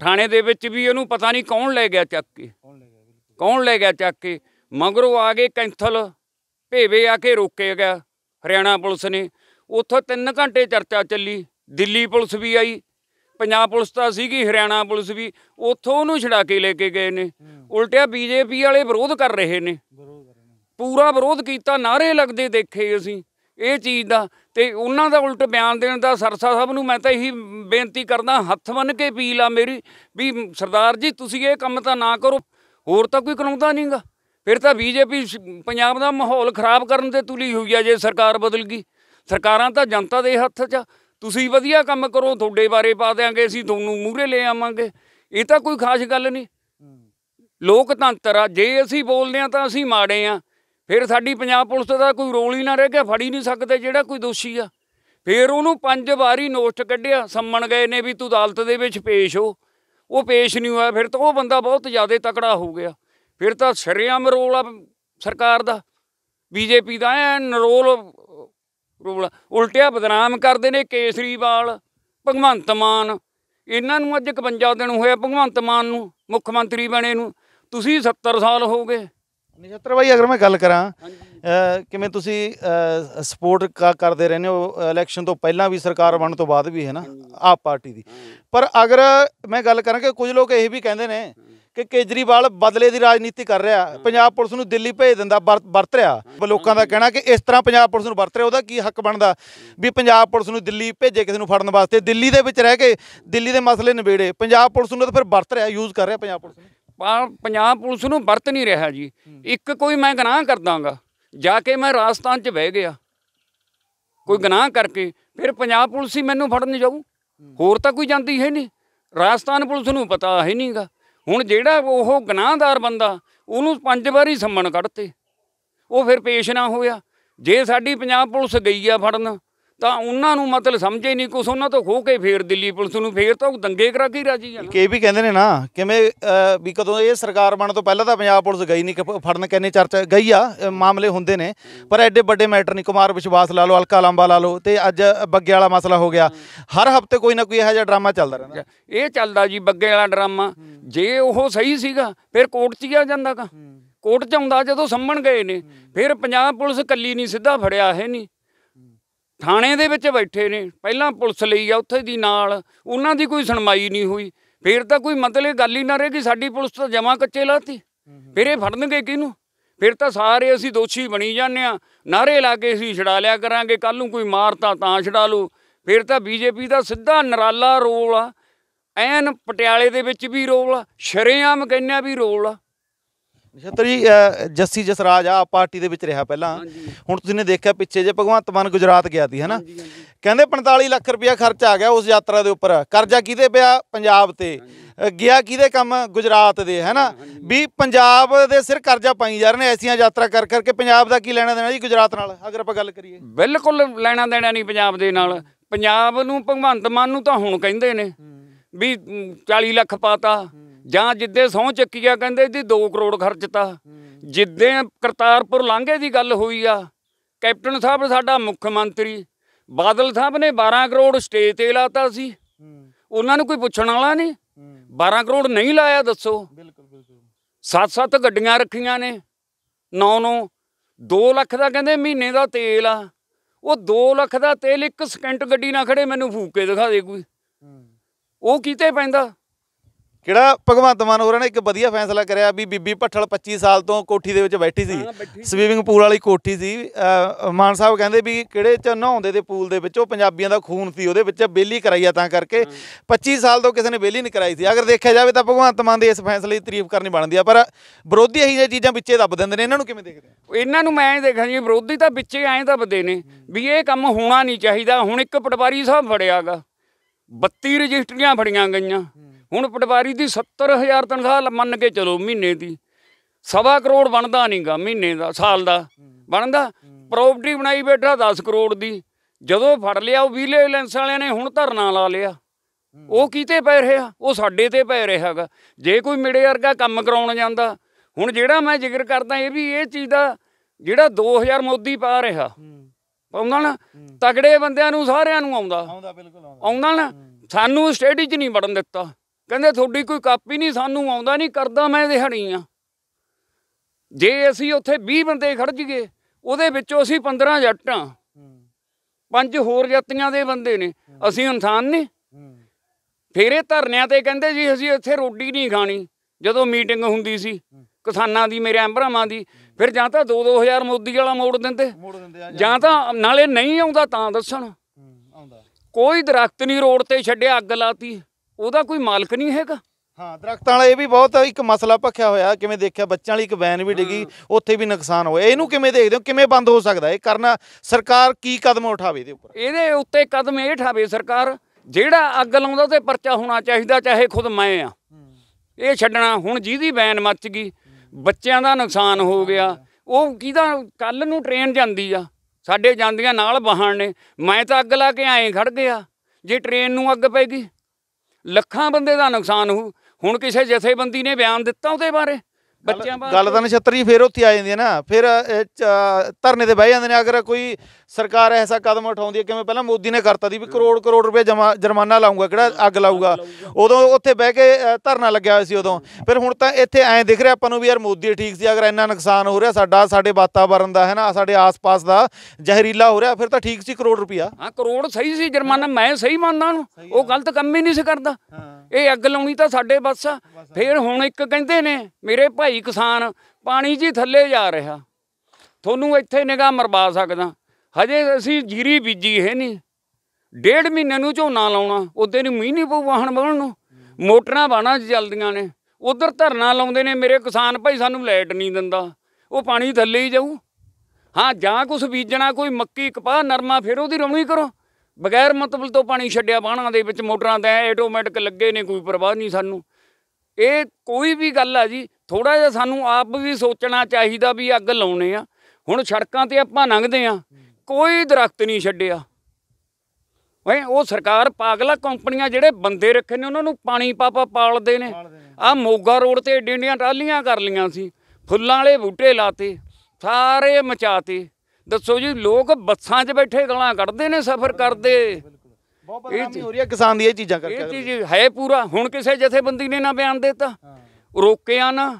ਥਾਣੇ ਦੇ ਵਿੱਚ ਵੀ ਇਹਨੂੰ ਪਤਾ ਨਹੀਂ ਕੌਣ ਲੈ ਗਿਆ ਚੱਕ ਕੇ ਕੌਣ ਲੈ ਗਿਆ ਚੱਕ ਕੇ ਮਗਰੋਂ ਆ ਕੇ ਕੈਂਥਲ ਭੇਵੇ ਆ ਕੇ ਰੋਕੇ ਗਿਆ ਹਰਿਆਣਾ ਪੁਲਿਸ ਨੇ ਉੱਥੋਂ 3 ਘੰਟੇ ਚਰਚਾ ਚੱਲੀ ਦਿੱਲੀ ਪੁਲਿਸ ਵੀ ਆਈ ਪੰਜਾਬ ਪੁਲਿਸ ਤਾਂ ਸੀਗੀ ਹਰਿਆਣਾ ਪੁਲਿਸ ਵੀ ਉੱਥੋਂ ਉਹਨੂੰ ਛਡਾ ਕੇ ਲੈ ਕੇ ਗਏ ਨੇ ਉਲਟਿਆ ਬੀਜੇਪੀ ਵਾਲੇ ਵਿਰੋਧ ਕਰ ਰਹੇ ਨੇ ਪੂਰਾ ਵਿਰੋਧ ਕੀਤਾ ਨਾਰੇ ਲੱਗਦੇ ਦੇਖੇ ਅਸੀਂ ਇਹ ਚੀਜ਼ ਦਾ ਤੇ ਉਹਨਾਂ ਦਾ ਉਲਟ ਬਿਆਨ ਦੇਣ ਦਾ ਸਰਸਾ ਸਾਹਿਬ ਨੂੰ ਮੈਂ ਤਾਂ ਇਹੀ ਬੇਨਤੀ ਕਰਦਾ ਹੱਥ ਬੰਨ ਕੇ ਅਪੀਲ ਆ ਮੇਰੀ ਵੀ ਸਰਦਾਰ ਜੀ ਤੁਸੀਂ ਇਹ ਕੰਮ ਤਾਂ ਨਾ ਕਰੋ ਹੋਰ ਤਾਂ ਕੋਈ ਕਰਾਉਂਦਾ ਨਹੀਂਗਾ ਫਿਰ ਤਾਂ ਬੀਜੇਪੀ ਪੰਜਾਬ ਦਾ ਮਾਹੌਲ ਖਰਾਬ ਕਰਨ ਤੇ ਤੁਲੀ ਹੋਈ ਆ ਜੇ ਸਰਕਾਰ ਬਦਲ ਗਈ ਸਰਕਾਰਾਂ ਤਾਂ ਜਨਤਾ ਦੇ ਹੱਥ 'ਚ ਤੁਸੀਂ ਵਧੀਆ ਕੰਮ ਕਰੋ ਤੁਹਾਡੇ ਬਾਰੇ ਪਾ ਦੇਾਂਗੇ ਅਸੀਂ ਤੁਹਾਨੂੰ ਮੂਹਰੇ ਲੈ ਆਵਾਂਗੇ ਇਹ ਤਾਂ ਕੋਈ ਖਾਸ ਗੱਲ ਨਹੀਂ ਲੋਕਤੰਤਰ ਆ ਜੇ ਅਸੀਂ ਬੋਲਦੇ ਆ ਤਾਂ ਅਸੀਂ ਮਾੜੇ ਆ ਫਿਰ ਸਾਡੀ ਪੰਜਾਬ ਪੁਲਿਸ ਦਾ ਕੋਈ ਰੋਲ ਹੀ ਨਾ ਰਹਿ ਗਿਆ ਫੜ ਹੀ ਨਹੀਂ ਸਕਦੇ ਜਿਹੜਾ ਕੋਈ ਦੋਸ਼ੀ ਆ ਫਿਰ ਉਹਨੂੰ ਪੰਜ ਵਾਰੀ ਨੋਟ ਕੱਢਿਆ ਸੰਮਣ ਗਏ ਨੇ ਵੀ ਤੂੰ ਅਦਾਲਤ ਦੇ ਵਿੱਚ ਪੇਸ਼ ਹੋ ਉਹ ਪੇਸ਼ ਨਹੀਂ ਹੋਇਆ ਫਿਰ ਤਾਂ ਉਹ ਬੰਦਾ ਬਹੁਤ ਜ਼ਿਆਦਾ ਤਕੜਾ ਹੋ ਗਿਆ ਫਿਰ ਤਾਂ ਸ਼ਰਿਆਮ ਰੋਲ ਆ ਸਰਕਾਰ ਦਾ ਬੀਜੇਪੀ ਦਾ ਐ ਨਰੋਲ ਰੋਲ ਉਲਟਿਆ ਬਦਨਾਮ ਕਰਦੇ ਨੇ ਕੇਸਰੀਵਾਲ ਭਗਵੰਤ ਮਾਨ ਇਹਨਾਂ ਨੂੰ ਅੱਜ 51 ਦਿਨ ਹੋਇਆ ਭਗਵੰਤ ਮਾਨ ਨੂੰ ਮੁੱਖ ਮੰਤਰੀ ਬਣੇ ਨੂੰ ਤੁਸੀਂ 70 ਸਾਲ ਹੋ ਗਏ ਨਿਸ਼ਤਰ ਭਾਈ ਅਗਰ ਮੈਂ ਗੱਲ ਕਰਾਂ ਕਿਵੇਂ ਤੁਸੀਂ ਸਪੋਰਟ ਕਰਦੇ ਰਹਿੰਦੇ ਹੋ ਇਲੈਕਸ਼ਨ ਤੋਂ ਪਹਿਲਾਂ ਵੀ ਸਰਕਾਰ ਬਣਨ ਤੋਂ ਬਾਅਦ ਵੀ ਹੈ ਨਾ ਆਪ ਪਾਰਟੀ ਦੀ ਪਰ ਅਗਰ ਮੈਂ ਗੱਲ ਕਰਾਂ ਕਿ ਕੁਝ ਲੋਕ ਇਹ ਵੀ ਕਹਿੰਦੇ ਨੇ ਕਿ ਕੇਜਰੀਵਾਲ ਬਦਲੇ ਦੀ ਰਾਜਨੀਤੀ ਕਰ ਰਿਹਾ ਪੰਜਾਬ ਪੁਲਿਸ ਨੂੰ ਦਿੱਲੀ ਭੇਜ ਦਿੰਦਾ ਵਰਤ ਰਿਹਾ ਲੋਕਾਂ ਦਾ ਕਹਿਣਾ ਕਿ ਇਸ ਤਰ੍ਹਾਂ ਪੰਜਾਬ ਪੁਲਿਸ ਨੂੰ ਵਰਤ ਰਿਹਾ ਉਹਦਾ ਕੀ ਹੱਕ ਬਣਦਾ ਵੀ ਪੰਜਾਬ ਪੁਲਿਸ ਨੂੰ ਦਿੱਲੀ ਭੇਜੇ ਕਿਸੇ ਨੂੰ ਫੜਨ ਵਾਸਤੇ ਦਿੱਲੀ ਦੇ ਵਿੱਚ ਰਹਿ ਕੇ ਦਿੱਲੀ ਦੇ ਮਸਲੇ ਨਿਬੇੜੇ ਪੰਜਾਬ ਪੁਲਿਸ ਨੂੰ ਤਾਂ ਫਿਰ ਵਰਤ ਰਿਹਾ ਯੂਜ਼ ਕਰ ਰਿਹਾ ਪੰਜਾਬ ਪੁਲਿਸ ਨੂੰ ਪੰਜਾਬ ਪੁਲਿਸ ਨੂੰ ਵਰਤ ਨਹੀਂ ਰਿਹਾ ਜੀ ਇੱਕ ਕੋਈ ਮੈਂ ਗਨਾਹ ਕਰਦਾਗਾ ਜਾ ਕੇ ਮੈਂ ਰਾਜਸਥਾਨ 'ਚ ਬਹਿ ਗਿਆ ਕੋਈ ਗਨਾਹ ਕਰਕੇ ਫਿਰ ਪੰਜਾਬ ਪੁਲਿਸ ਹੀ ਮੈਨੂੰ ਫੜਨ ਜਾਊ ਹੋਰ ਤਾਂ ਕੋਈ ਜਾਂਦੀ ਹੈ ਨਹੀਂ ਰਾਜਸਥਾਨ ਪੁਲਿਸ ਨੂੰ ਪਤਾ ਹੈ ਨਹੀਂਗਾ ਹੁਣ ਜਿਹੜਾ ਉਹ ਗਨਾਹਦਾਰ ਬੰਦਾ ਉਹਨੂੰ ਪੰਜ ਵਾਰੀ ਸੰਮਣ ਕੱਢਤੇ ਉਹ ਫਿਰ ਪੇਸ਼ ਨਾ ਹੋਇਆ ਜੇ ਸਾਡੀ ਪੰਜਾਬ ਪੁਲਿਸ ਗਈ ਆ ਫੜਨ ਤਾਂ ਉਹਨਾਂ ਨੂੰ ਮਤਲਬ ਸਮਝੇ ਨਹੀਂ ਕੁਛ ਉਹਨਾਂ ਤੋਂ ਖੋ ਕੇ ਫੇਰ ਦਿੱਲੀ ਪੁਲਿਸ ਨੂੰ ਫੇਰ ਤਾਂ ਉਹ ਦੰਗੇ ਕਰਾ ਕੇ ਰਾਜੀ ਆ ਕੇ ਵੀ ਕਹਿੰਦੇ ਨੇ ਨਾ ਕਿਵੇਂ ਵੀ ਕਦੋਂ ਇਹ ਸਰਕਾਰ ਬਣਨ ਤੋਂ ਪਹਿਲਾਂ ਤਾਂ ਪੰਜਾਬ ਪੁਲਿਸ ਗਈ ਨਹੀਂ ਫੜਨ ਕੰਨੇ ਚਰਚਾ ਗਈ ਆ ਮਾਮਲੇ ਹੁੰਦੇ ਨੇ ਪਰ ਐਡੇ ਵੱਡੇ ਮੈਟਰ ਨਹੀਂ ਕੁਮਾਰ ਵਿਸ਼ਵਾਸ ਲਾ ਲਓ ਅਲਕਾ ਲਾਂਬਾ ਲਾ ਲਓ ਤੇ ਅੱਜ ਬੱਗੇ ਵਾਲਾ ਮਸਲਾ ਹੋ ਗਿਆ ਹਰ ਹਫਤੇ ਕੋਈ ਨਾ ਕੋਈ ਇਹੋ ਜਿਹਾ ਡਰਾਮਾ ਚੱਲਦਾ ਰਹਿੰਦਾ ਇਹ ਚੱਲਦਾ ਜੀ ਬੱਗੇ ਵਾਲਾ ਡਰਾਮਾ ਜੇ ਉਹ ਸਹੀ ਸੀਗਾ ਫਿਰ ਕੋਰਟ 'ਚ ਗਿਆ ਕਾ ਕੋਰਟ 'ਚ ਆਉਂਦਾ ਜਦੋਂ ਸੰਮਣ ਗਏ ਨੇ ਫਿਰ ਪੰਜਾਬ ਪੁਲਿਸ ਕੱਲੀ ਨਹੀਂ ਸਿੱਧਾ ਫੜਿਆ ਹੈ ਨਹੀਂ ਥਾਣੇ ਦੇ ਵਿੱਚ ਬੈਠੇ ਨੇ ਪਹਿਲਾਂ ਪੁਲਿਸ ਲਈ ਆ ਉੱਥੇ ਦੀ ਨਾਲ ਉਹਨਾਂ ਦੀ ਕੋਈ ਸੁਣਵਾਈ ਨਹੀਂ ਹੋਈ ਫਿਰ ਤਾਂ ਕੋਈ ਮਤਲਬ ਗੱਲ ਹੀ ਨਾ ਕਿ ਸਾਡੀ ਪੁਲਿਸ ਤਾਂ ਜਮਾ ਕੱਚੇ ਲਾਤੀ ਫਿਰ ਇਹ ਫੜਨਗੇ ਕਿਹਨੂੰ ਫਿਰ ਤਾਂ ਸਾਰੇ ਅਸੀਂ ਦੋਸ਼ੀ ਬਣੀ ਜਾਂਦੇ ਆ ਨਾਰੇ ਲਾ ਕੇ ਅਸੀਂ ਛਡਾ ਲਿਆ ਕਰਾਂਗੇ ਕੱਲ ਨੂੰ ਕੋਈ ਮਾਰਤਾ ਤਾਂ ਛਡਾ ਲੂ ਫਿਰ ਤਾਂ ਬੀਜੇਪੀ ਦਾ ਸਿੱਧਾ ਨਰਾਲਾ ਰੋਲ ਆ ਐਨ ਪਟਿਆਲੇ ਦੇ ਵਿੱਚ ਵੀ ਰੋਲ ਆ ਸ਼ਰੇਆਮ ਕਹਿੰਨਿਆ ਵੀ ਰੋਲ ਆ ਨਛੱਤਰ ਜੀ ਜੱਸੀ ਜਸਰਾਜ ਆ ਪਾਰਟੀ ਦੇ ਵਿੱਚ ਰਿਹਾ ਪਹਿਲਾਂ ਹੁਣ ਤੁਸੀਂ ਨੇ ਦੇਖਿਆ ਪਿੱਛੇ ਜੇ ਭਗਵੰਤ ਮਾਨ ਗੁਜਰਾਤ ਗਿਆ ਸੀ ਹਨਾ ਕਹਿੰਦੇ 45 ਲੱਖ ਰੁਪਏ ਖਰਚ ਆ ਗਿਆ ਉਸ ਯਾਤਰਾ ਦੇ ਉੱਪਰ ਕਰਜ਼ਾ ਕਿਹਦੇ ਪਿਆ ਪੰਜਾਬ ਤੇ ਗਿਆ ਕਿਹਦੇ ਕੰਮ ਗੁਜਰਾਤ ਦੇ ਹਨਾ ਵੀ ਪੰਜਾਬ ਦੇ ਸਿਰ ਕਰਜ਼ਾ ਪਾਈ ਜਾ ਰਹੇ ਨੇ ਐਸੀਆਂ ਯਾਤਰਾ ਕਰ ਕਰਕੇ ਪੰਜਾਬ ਦਾ ਕੀ ਲੈਣਾ ਦੇਣਾ ਜੀ ਗੁਜਰਾਤ ਨਾਲ ਅਗਰ ਆਪਾਂ ਗੱਲ ਕਰੀਏ ਬਿਲਕੁਲ ਲੈਣਾ ਦੇਣਾ ਨਹੀਂ ਪੰਜਾਬ ਦੇ ਨਾਲ ਪੰਜਾਬ ਨੂੰ ਭਗਵੰਤ ਮਾਨ ਨੂੰ ਤਾਂ ਹੁਣ ਕਹਿੰਦੇ ਨੇ ਵੀ 40 ਲੱਖ ਪਾਤਾ ਜਾਂ ਜਿੱਦੇ ਸੌ ਚੱਕੀ ਆ ਕਹਿੰਦੇ ਦੀ 2 ਕਰੋੜ ਖਰਚਤਾ ਜਿੱਦੇ ਕਰਤਾਰਪੁਰ ਲਾਂਘੇ ਦੀ ਗੱਲ ਹੋਈ ਆ ਕੈਪਟਨ ਸਾਹਿਬ ਸਾਡਾ ਮੁੱਖ ਮੰਤਰੀ ਬਾਦਲ ਸਾਹਿਬ ਨੇ 12 ਕਰੋੜ ਸਟੇਜ ਤੇ ਲਾਤਾ ਸੀ ਉਹਨਾਂ ਨੂੰ ਕੋਈ ਪੁੱਛਣ ਵਾਲਾ ਨਹੀਂ 12 ਕਰੋੜ ਨਹੀਂ ਲਾਇਆ ਦੱਸੋ ਬਿਲਕੁਲ ਬਿਲਕੁਲ ਸੱਤ ਸੱਤ ਗੱਡੀਆਂ ਰੱਖੀਆਂ ਨੇ ਨੌ ਨੌ 2 ਲੱਖ ਦਾ ਕਹਿੰਦੇ ਮਹੀਨੇ ਦਾ ਤੇਲ ਆ ਉਹ 2 ਲੱਖ ਦਾ ਤੇਲ ਇੱਕ ਸਕਿੰਟ ਗੱਡੀ ਨਾ ਖੜੇ ਮੈਨੂੰ ਫੂਕ ਕੇ ਦਿਖਾ ਦੇ ਕੋਈ ਉਹ ਕੀਤੇ ਪੈਂਦਾ ਕਿਹੜਾ ਭਗਵੰਤ ਮਾਨ ਹੋਰਾਂ ਨੇ ਇੱਕ ਵਧੀਆ ਫੈਸਲਾ ਕਰਿਆ ਵੀ ਬੀਬੀ ਭੱਠਲ 25 ਸਾਲ ਤੋਂ ਕੋਠੀ ਦੇ ਵਿੱਚ ਬੈਠੀ ਸੀ ਸਵੀਮਿੰਗ ਪੂਲ ਵਾਲੀ ਕੋਠੀ ਸੀ ਮਾਨ ਸਾਹਿਬ ਕਹਿੰਦੇ ਵੀ ਕਿਹੜੇ ਚ ਨਹਾਉਂਦੇ ਦੇ ਪੂਲ ਦੇ ਵਿੱਚ ਉਹ ਪੰਜਾਬੀਆਂ ਦਾ ਖੂਨ ਸੀ ਉਹਦੇ ਵਿੱਚ ਬੇਲੀ ਕਰਾਈਆ ਤਾਂ ਕਰਕੇ 25 ਸਾਲ ਤੋਂ ਕਿਸੇ ਨੇ ਬੇਲੀ ਨਹੀਂ ਕਰਾਈ ਸੀ ਅਗਰ ਦੇਖਿਆ ਜਾਵੇ ਤਾਂ ਭਗਵੰਤ ਮਾਨ ਦੇ ਇਸ ਫੈਸਲੇ ਦੀ ਤਾਰੀਫ ਕਰਨੀ ਬਣਦੀ ਆ ਪਰ ਵਿਰੋਧੀ ਇਹ ਚੀਜ਼ਾਂ ਵਿੱਚੇ ਦੱਬ ਦਿੰਦੇ ਨੇ ਇਹਨਾਂ ਨੂੰ ਕਿਵੇਂ ਦੇਖਦੇ ਇਹਨਾਂ ਨੂੰ ਮੈਂ ਦੇਖਾਂ ਜੀ ਵਿਰੋਧੀ ਤਾਂ ਵਿੱਚੇ ਐਂ ਦੱਬਦੇ ਨੇ ਵੀ ਇਹ ਕੰਮ ਹੋਣਾ ਨਹੀਂ ਚਾਹੀਦਾ ਹੁਣ ਇੱਕ ਪਟਵਾਰੀ ਸਾਹਿਬ ਫੜਿਆਗਾ 32 ਰਜਿਸਟਰੀਆਂ ਫੜੀਆਂ ਗਈਆਂ ਹੁਣ ਪਟਵਾਰੀ ਦੀ 70000 ਤਨਖਾਹ ਮੰਨ ਕੇ ਚਲੋ ਮਹੀਨੇ ਦੀ ਸਵਾ ਕਰੋੜ ਬਣਦਾ ਨਹੀਂਗਾ ਮਹੀਨੇ ਦਾ ਸਾਲ ਦਾ ਬਣਦਾ ਪ੍ਰਾਪਰਟੀ ਬਣਾਈ ਬੈਠਾ 10 ਕਰੋੜ ਦੀ ਜਦੋਂ ਫੜ ਲਿਆ ਉਹ ਵਿਜੀਲੈਂਸ ਵਾਲਿਆਂ ਨੇ ਹੁਣ ਧਰਨਾ ਲਾ ਲਿਆ ਉਹ ਕਿਤੇ ਪੈ ਰਿਹਾ ਉਹ ਸਾਡੇ ਤੇ ਪੈ ਰਿਹਾਗਾ ਜੇ ਕੋਈ ਮੇਰੇ ਵਰਗਾ ਕੰਮ ਕਰਾਉਣ ਜਾਂਦਾ ਹੁਣ ਜਿਹੜਾ ਮੈਂ ਜ਼ਿਕਰ ਕਰਦਾ ਇਹ ਵੀ ਇਹ ਚੀਜ਼ ਦਾ ਜਿਹੜਾ 2000 ਮੋਦੀ ਪਾ ਰਿਹਾ ਆਉਂਦਾ ਨਾ ਤਗੜੇ ਬੰਦਿਆਂ ਨੂੰ ਸਾਰਿਆਂ ਨੂੰ ਆਉਂਦਾ ਆਉਂਦਾ ਬਿਲਕੁਲ ਆਉਂਦਾ ਨਾ ਸਾਨੂੰ ਸਟੇਡੀ 'ਚ ਨਹੀਂ ਵੜਨ ਦਿੱਤਾ ਕਹਿੰਦੇ ਤੁਹਾਡੀ ਕੋਈ ਕਾਪੀ ਨਹੀਂ ਸਾਨੂੰ ਆਉਂਦਾ ਨਹੀਂ ਕਰਦਾ ਮੈਂ ਦਿਹਾੜੀ ਆ ਜੇ ਅਸੀਂ ਉੱਥੇ 20 ਬੰਦੇ ਖੜ ਜਗੇ ਉਹਦੇ ਵਿੱਚੋਂ ਅਸੀਂ 15 ਜੱਟ ਆ ਪੰਜ ਹੋਰ ਜਾਤੀਆਂ ਦੇ ਬੰਦੇ ਨੇ ਅਸੀਂ ਇਨਸਾਨ ਨੇ ਇਹ ਧਰਨਿਆਂ ਤੇ ਕਹਿੰਦੇ ਜੀ ਅਸੀਂ ਇੱਥੇ ਰੋਟੀ ਨਹੀਂ ਖਾਣੀ ਜਦੋਂ ਮੀਟਿੰਗ ਹੁੰਦੀ ਸੀ ਕਿਸਾਨਾਂ ਦੀ ਮੇਰੇ ਐਂਬਰਾਵਾਂ ਦੀ ਫਿਰ ਜਾਂ ਤਾਂ 2-2000 ਮੋਦੀ ਵਾਲਾ ਮੋੜ ਦਿੰਦੇ ਜਾਂ ਤਾਂ ਨਾਲੇ ਨਹੀਂ ਆਉਂਦਾ ਤਾਂ ਦੱਸਣ ਕੋਈ ਦਰਖਤ ਨਹੀਂ ਰੋਡ ਤੇ ਛੱਡਿਆ ਅੱਗ ਲਾਤੀ ਉਹਦਾ ਕੋਈ ਮਾਲਕ ਨਹੀਂ ਹੈਗਾ ਹਾਂ ਦਰਖਤਾਂ ਵਾਲਾ ਇਹ ਵੀ ਬਹੁਤ ਇੱਕ ਮਸਲਾ ਪੱਖਿਆ ਹੋਇਆ ਕਿਵੇਂ ਦੇਖਿਆ ਬੱਚਿਆਂ ਵਾਲੀ ਇੱਕ ਵੈਨ ਵੀ ਡਿੱਗੀ ਉੱਥੇ ਵੀ ਨੁਕਸਾਨ ਹੋਇਆ ਇਹਨੂੰ ਕਿਵੇਂ ਦੇਖਦੇ ਹੋ ਕਿਵੇਂ ਬੰਦ ਹੋ ਸਕਦਾ ਇਹ ਕਰਨਾ ਸਰਕਾਰ ਕੀ ਕਦਮ ਉਠਾਵੇ ਇਹਦੇ ਉੱਪਰ ਇਹਦੇ ਉੱਤੇ ਕਦਮ ਇਹ ਠਾਵੇ ਸਰਕਾਰ ਜਿਹੜਾ ਅੱਗ ਲਾਉਂਦਾ ਤੇ ਪਰਚਾ ਹੋਣਾ ਚਾਹੀਦਾ ਚਾਹੇ ਖੁਦ ਮੈਂ ਆ ਇਹ ਛੱਡਣਾ ਹੁਣ ਜਿਹਦੀ ਵੈਨ ਮੱਚ ਗਈ ਬੱਚਿਆਂ ਦਾ ਨੁਕਸਾਨ ਹੋ ਗਿਆ ਉਹ ਕਿਹਦਾ ਕੱਲ ਨੂੰ ਟ੍ਰੇਨ ਜਾਂਦੀ ਆ ਸਾਡੇ ਜਾਂਦੀਆਂ ਨਾਲ ਬਹਾਨ ਨੇ ਮੈਂ ਤਾਂ ਅੱਗ ਲਾ ਕੇ ਐਂ ਖੜ ਗਿਆ ਜੇ ਟ੍ਰੇਨ ਨੂੰ ਅੱਗ ਪੈ ਗਈ ਲੱਖਾਂ ਬੰਦੇ ਦਾ ਨੁਕਸਾਨ ਹੋ ਹੁਣ ਕਿਸੇ ਜਥੇਬੰਦੀ ਨੇ ਬਿਆਨ ਦਿੱਤਾ ਉਹਦੇ ਬਾਰੇ ਬੱਚਿਆਂ ਬਾਰੇ ਗੱਲ ਤਾਂ ਨਛੱਤਰ ਫੇਰ ਉੱਥੇ ਆ ਜਾਂਦੀ ਹੈ ਨਾ ਫਿਰ ਧਰਨੇ ਤੇ ਬਹਿ ਜਾਂਦੇ ਨੇ ਅਗਰ ਕੋਈ ਸਰਕਾਰ ਐਸਾ ਕਦਮ ਉਠਾਉਂਦੀ ਹੈ ਕਿਵੇਂ ਪਹਿਲਾਂ ਮੋਦੀ ਨੇ ਕਰਤਾ ਦੀ ਵੀ ਕਰੋੜ ਕਰੋੜ ਰੁਪਏ ਜੁਰਮਾਨਾ ਲਾਉਂਗਾ ਕਿਹੜਾ ਅੱਗ ਲਾਊਗਾ ਉਦੋਂ ਉੱਥੇ ਬਹਿ ਕੇ ਧਰਨਾ ਲੱਗਿਆ ਹੋਇਆ ਸੀ ਉਦੋਂ ਫਿਰ ਹੁਣ ਤਾਂ ਇੱਥੇ ਐ ਦਿਖ ਰਿਹਾ ਆਪਾਂ ਨੂੰ ਵੀ ਯਾਰ ਮੋਦੀ ਠੀਕ ਸੀ ਅਗਰ ਇੰਨਾ ਨੁਕਸਾਨ ਹੋ ਰਿਹਾ ਸਾਡਾ ਸਾਡੇ ਵਾਤਾਵਰਣ ਦਾ ਹੈ ਨਾ ਸਾਡੇ ਆਸ-ਪਾਸ ਦਾ ਜ਼ਹਿਰੀਲਾ ਹੋ ਰਿਹਾ ਫਿਰ ਤਾਂ ਠੀਕ ਸੀ ਕਰੋੜ ਰੁਪਿਆ ਹਾਂ ਕਰੋੜ ਸਹੀ ਸੀ ਜੁਰਮਾਨਾ ਮੈਂ ਸਹੀ ਮੰਨਦਾ ਉਹਨੂੰ ਉਹ ਗਲਤ ਕੰਮ ਹੀ ਨਹੀਂ ਸੀ ਕਰਦਾ ਇਹ ਅੱਗ ਲਾਉਣੀ ਤਾਂ ਸਾਡੇ ਬਸ ਆ ਫਿਰ ਹੁਣ ਇੱਕ ਕਹਿੰਦੇ ਨੇ ਮੇਰੇ ਭਾਈ ਕਿਸਾਨ ਪਾਣੀ ਜੀ ਥੱਲੇ ਜਾ ਰਿਹਾ ਤੁਹਾਨੂੰ ਇੱਥੇ ਨਿਗਾ ਮਰਵਾ ਸਕਦਾ ਹਜੇ ਅਸੀਂ ਜੀਰੀ ਬੀਜੀ ਹੈ ਨਹੀਂ ਡੇਢ ਮਹੀਨੇ ਨੂੰ ਝੋਨਾ ਲਾਉਣਾ ਉਦੋਂ ਨੂੰ ਮੀਂਹ ਨਹੀਂ ਪਊ ਵਾਹਣ ਬਣਨ ਨੂੰ ਮੋਟਰਾਂ ਬਾਣਾ ਚੱਲਦੀਆਂ ਨੇ ਉਧਰ ਧਰਨਾ ਲਾਉਂਦੇ ਨੇ ਮੇਰੇ ਕਿਸਾਨ ਭਾਈ ਸਾਨੂੰ ਲਾਈਟ ਨਹੀਂ ਦਿੰਦਾ ਉਹ ਪਾਣੀ ਥੱਲੇ ਹੀ ਜਾਊ ਹਾਂ ਜਾਂ ਕੁਝ ਬੀਜਣਾ ਕੋਈ ਮੱਕੀ ਕਪਾਹ ਨਰਮਾ ਫਿਰ ਉਹਦੀ ਰਮਣੀ ਕਰੋ ਬਗੈਰ ਮਤਲਬ ਤੋਂ ਪਾਣੀ ਛੱਡਿਆ ਬਾਣਾ ਦੇ ਵਿੱਚ ਮੋਟਰਾਂ ਦਾ ਆਟੋਮੈਟਿਕ ਲੱਗੇ ਨੇ ਕੋਈ ਪਰਵਾਹ ਨਹੀਂ ਸਾਨੂੰ ਇਹ ਕੋਈ ਵੀ ਗੱਲ ਆ ਜੀ ਥੋੜਾ ਜਿਹਾ ਸਾਨੂੰ ਆਪ ਵੀ ਸੋਚਣਾ ਚਾਹੀਦਾ ਵੀ ਅੱਗ ਲਾਉਣੇ ਆ ਹੁਣ ਸੜਕਾਂ ਤੇ ਆਪਾਂ ਲੰਘਦੇ ਆ ਕੋਈ ਦਰਖਤ ਨਹੀਂ ਛੱਡਿਆ ਓਏ ਉਹ ਸਰਕਾਰ ਪਾਗਲਾ ਕੰਪਨੀਆਂ ਜਿਹੜੇ ਬੰਦੇ ਰੱਖੇ ਨੇ ਉਹਨਾਂ ਨੂੰ ਪਾਣੀ ਪਾਪਾ ਪਾਲਦੇ ਨੇ ਆ ਮੋਗਾ ਰੋਡ ਤੇ ਏਡੀਆਂ ਟਾਲੀਆਂ ਕਰ ਲੀਆਂ ਸੀ ਫੁੱਲਾਂ ਵਾਲੇ ਬੂਟੇ ਲਾਤੇ ਸਾਰੇ ਮਚਾਤੇ ਦੱਸੋ ਜੀ ਲੋਕ ਬੱਸਾਂ 'ਚ ਬੈਠੇ ਗਲਾਂ ਕੱਢਦੇ ਨੇ ਸਫ਼ਰ ਕਰਦੇ ਬਹੁਤ ਬਦਨਾਮੀ ਹੋ ਰਹੀ ਹੈ ਕਿਸਾਨ ਦੀ ਇਹ ਚੀਜ਼ਾਂ ਕਰਕੇ ਇਹ ਚੀਜ਼ ਹੈ ਪੂਰਾ ਹੁਣ ਕਿਸੇ ਜਥੇਬੰਦੀ ਨੇ ਨਾ ਬਿਆਨ ਦਿੱਤਾ ਰੋਕਿਆ ਨਾ